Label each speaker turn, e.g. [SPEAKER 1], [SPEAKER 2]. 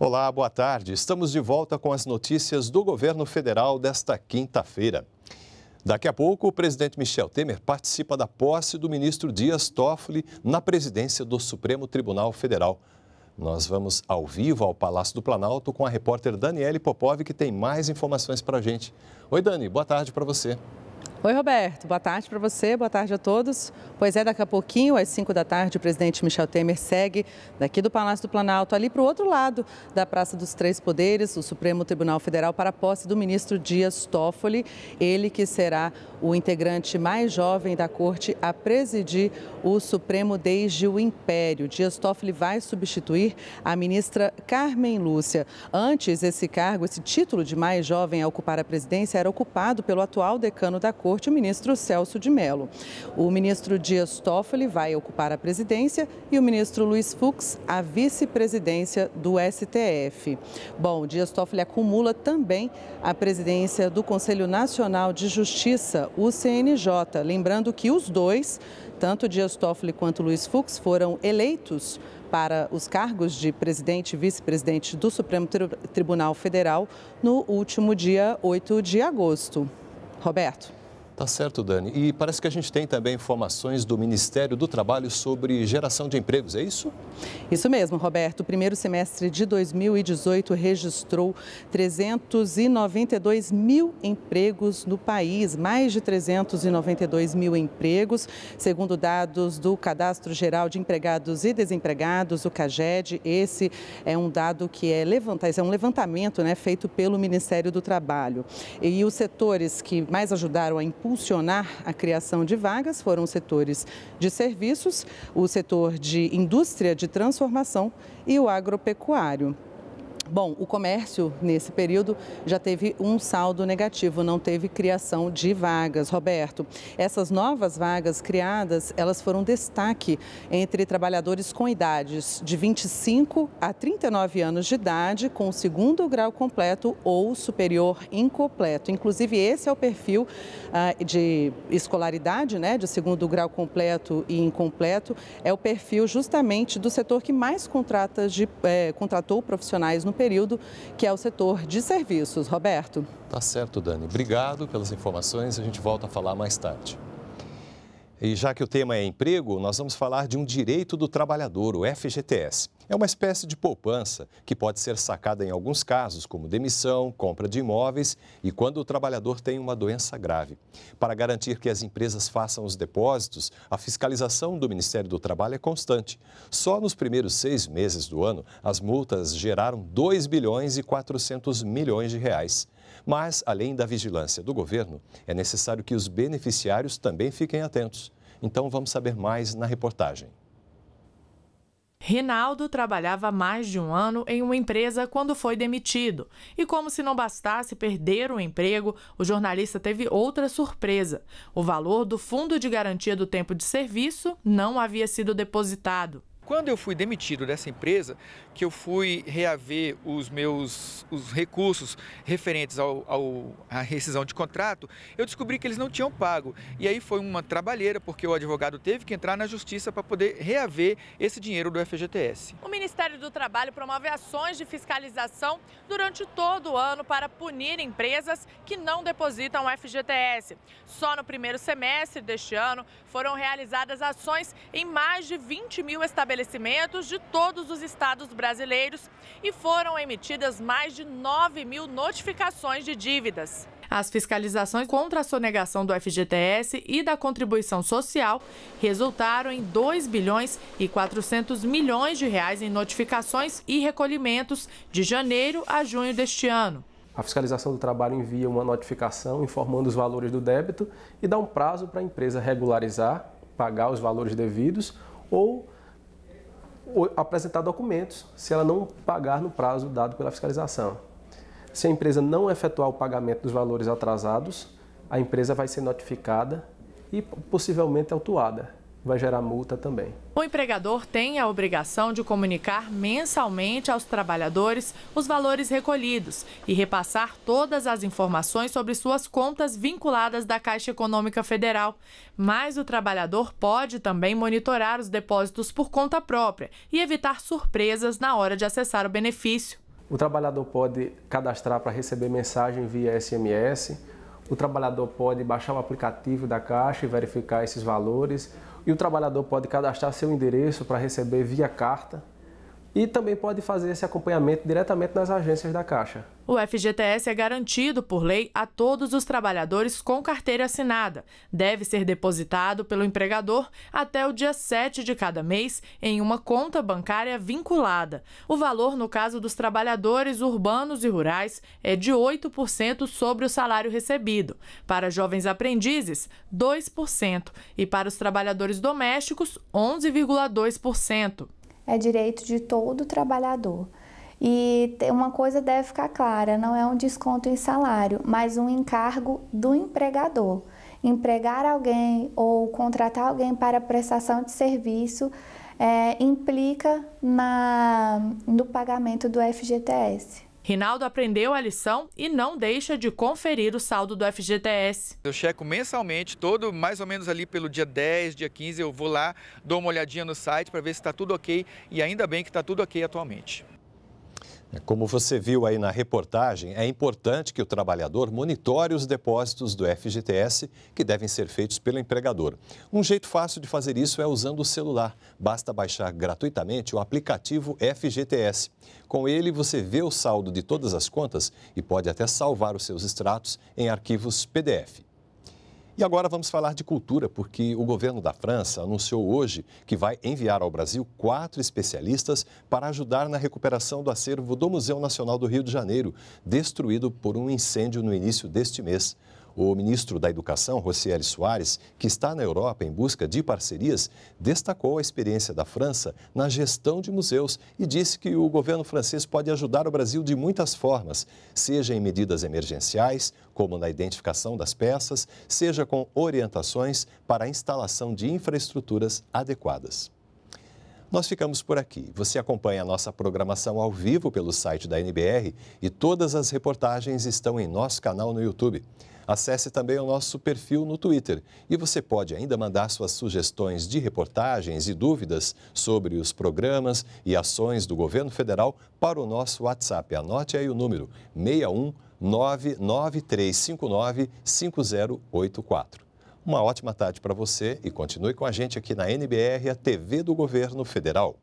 [SPEAKER 1] Olá, boa tarde. Estamos de volta com as notícias do governo federal desta quinta-feira. Daqui a pouco, o presidente Michel Temer participa da posse do ministro Dias Toffoli na presidência do Supremo Tribunal Federal. Nós vamos ao vivo ao Palácio do Planalto com a repórter Daniele Popov, que tem mais informações para a gente. Oi, Dani, boa tarde para você.
[SPEAKER 2] Oi, Roberto. Boa tarde para você, boa tarde a todos. Pois é, daqui a pouquinho, às 5 da tarde, o presidente Michel Temer segue daqui do Palácio do Planalto, ali para o outro lado da Praça dos Três Poderes, o Supremo Tribunal Federal, para a posse do ministro Dias Toffoli, ele que será o integrante mais jovem da corte a presidir o Supremo desde o Império. Dias Toffoli vai substituir a ministra Carmen Lúcia. Antes, esse cargo, esse título de mais jovem a ocupar a presidência, era ocupado pelo atual decano da corte. Corte o ministro Celso de Mello. O ministro Dias Toffoli vai ocupar a presidência e o ministro Luiz Fux a vice-presidência do STF. Bom, Dias Toffoli acumula também a presidência do Conselho Nacional de Justiça, o CNJ. Lembrando que os dois, tanto Dias Toffoli quanto Luiz Fux, foram eleitos para os cargos de presidente e vice-presidente do Supremo Tribunal Federal no último dia 8 de agosto. Roberto.
[SPEAKER 1] Tá certo, Dani. E parece que a gente tem também informações do Ministério do Trabalho sobre geração de empregos, é isso?
[SPEAKER 2] Isso mesmo, Roberto. O primeiro semestre de 2018 registrou 392 mil empregos no país, mais de 392 mil empregos, segundo dados do Cadastro Geral de Empregados e Desempregados, o CAGED. Esse é um dado que é levantado, é um levantamento né, feito pelo Ministério do Trabalho. E os setores que mais ajudaram a impulsionar impulsionar a criação de vagas foram os setores de serviços, o setor de indústria de transformação e o agropecuário. Bom, o comércio nesse período já teve um saldo negativo, não teve criação de vagas, Roberto. Essas novas vagas criadas, elas foram destaque entre trabalhadores com idades de 25 a 39 anos de idade, com segundo grau completo ou superior incompleto. Inclusive, esse é o perfil ah, de escolaridade, né, de segundo grau completo e incompleto, é o perfil justamente do setor que mais contrata de, eh, contratou profissionais no período, que é o setor de serviços. Roberto.
[SPEAKER 1] Tá certo, Dani. Obrigado pelas informações. A gente volta a falar mais tarde. E já que o tema é emprego, nós vamos falar de um direito do trabalhador, o FGTS. É uma espécie de poupança que pode ser sacada em alguns casos, como demissão, compra de imóveis e quando o trabalhador tem uma doença grave. Para garantir que as empresas façam os depósitos, a fiscalização do Ministério do Trabalho é constante. Só nos primeiros seis meses do ano, as multas geraram 2 bilhões e 400 milhões de reais. Mas, além da vigilância do governo, é necessário que os beneficiários também fiquem atentos. Então, vamos saber mais na reportagem.
[SPEAKER 3] Rinaldo trabalhava mais de um ano em uma empresa quando foi demitido. E como se não bastasse perder o emprego, o jornalista teve outra surpresa. O valor do Fundo de Garantia do Tempo de Serviço não havia sido depositado. Quando eu fui demitido dessa empresa, que eu fui reaver os meus os recursos referentes ao, ao, à rescisão de contrato, eu descobri que eles não tinham pago. E aí foi uma trabalheira, porque o advogado teve que entrar na justiça para poder reaver esse dinheiro do FGTS. O Ministério do Trabalho promove ações de fiscalização durante todo o ano para punir empresas que não depositam o FGTS. Só no primeiro semestre deste ano foram realizadas ações em mais de 20 mil estabelecimentos estabelecimentos de todos os estados brasileiros e foram emitidas mais de 9 mil notificações de dívidas. As fiscalizações contra a sonegação do FGTS e da contribuição social resultaram em 2 bilhões e 400 milhões de reais em notificações e recolhimentos de janeiro a junho deste ano.
[SPEAKER 4] A fiscalização do trabalho envia uma notificação informando os valores do débito e dá um prazo para a empresa regularizar, pagar os valores devidos ou apresentar documentos se ela não pagar no prazo dado pela fiscalização. Se a empresa não efetuar o pagamento dos valores atrasados, a empresa vai ser notificada e possivelmente autuada vai gerar multa também.
[SPEAKER 3] O empregador tem a obrigação de comunicar mensalmente aos trabalhadores os valores recolhidos e repassar todas as informações sobre suas contas vinculadas da Caixa Econômica Federal. Mas o trabalhador pode também monitorar os depósitos por conta própria e evitar surpresas na hora de acessar o benefício.
[SPEAKER 4] O trabalhador pode cadastrar para receber mensagem via SMS o trabalhador pode baixar o aplicativo da Caixa e verificar esses valores, e o trabalhador pode cadastrar seu endereço para receber via carta e também pode fazer esse acompanhamento diretamente nas agências da Caixa.
[SPEAKER 3] O FGTS é garantido por lei a todos os trabalhadores com carteira assinada. Deve ser depositado pelo empregador até o dia 7 de cada mês em uma conta bancária vinculada. O valor, no caso dos trabalhadores urbanos e rurais, é de 8% sobre o salário recebido. Para jovens aprendizes, 2%. E para os trabalhadores domésticos, 11,2% é direito de todo trabalhador. E uma coisa deve ficar clara: não é um desconto em salário, mas um encargo do empregador. Empregar alguém ou contratar alguém para prestação de serviço é, implica na, no pagamento do FGTS. Rinaldo aprendeu a lição e não deixa de conferir o saldo do FGTS. Eu checo mensalmente, todo mais ou menos ali pelo dia 10, dia 15, eu vou lá, dou uma olhadinha no site para ver se está tudo ok e ainda bem que está tudo ok
[SPEAKER 1] atualmente. É como você viu aí na reportagem, é importante que o trabalhador monitore os depósitos do FGTS que devem ser feitos pelo empregador. Um jeito fácil de fazer isso é usando o celular. Basta baixar gratuitamente o aplicativo FGTS. Com ele, você vê o saldo de todas as contas e pode até salvar os seus extratos em arquivos PDF. E agora vamos falar de cultura, porque o governo da França anunciou hoje que vai enviar ao Brasil quatro especialistas para ajudar na recuperação do acervo do Museu Nacional do Rio de Janeiro, destruído por um incêndio no início deste mês. O ministro da Educação, Rocieli Soares, que está na Europa em busca de parcerias, destacou a experiência da França na gestão de museus e disse que o governo francês pode ajudar o Brasil de muitas formas, seja em medidas emergenciais, como na identificação das peças, seja com orientações para a instalação de infraestruturas adequadas. Nós ficamos por aqui. Você acompanha a nossa programação ao vivo pelo site da NBR e todas as reportagens estão em nosso canal no YouTube. Acesse também o nosso perfil no Twitter e você pode ainda mandar suas sugestões de reportagens e dúvidas sobre os programas e ações do governo federal para o nosso WhatsApp. Anote aí o número 61993595084. Uma ótima tarde para você e continue com a gente aqui na NBR, a TV do Governo Federal.